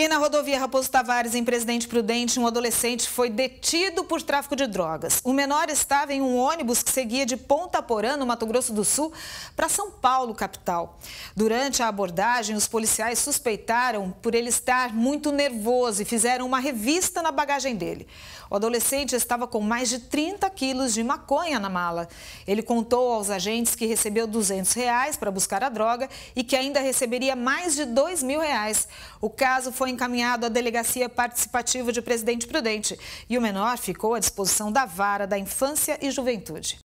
E na rodovia Raposo Tavares, em Presidente Prudente, um adolescente foi detido por tráfico de drogas. O menor estava em um ônibus que seguia de Ponta Porã, no Mato Grosso do Sul, para São Paulo, capital. Durante a abordagem, os policiais suspeitaram por ele estar muito nervoso e fizeram uma revista na bagagem dele. O adolescente estava com mais de 30 quilos de maconha na mala. Ele contou aos agentes que recebeu 200 reais para buscar a droga e que ainda receberia mais de 2 mil reais. O caso foi foi encaminhado à Delegacia Participativa de Presidente Prudente e o menor ficou à disposição da Vara da Infância e Juventude.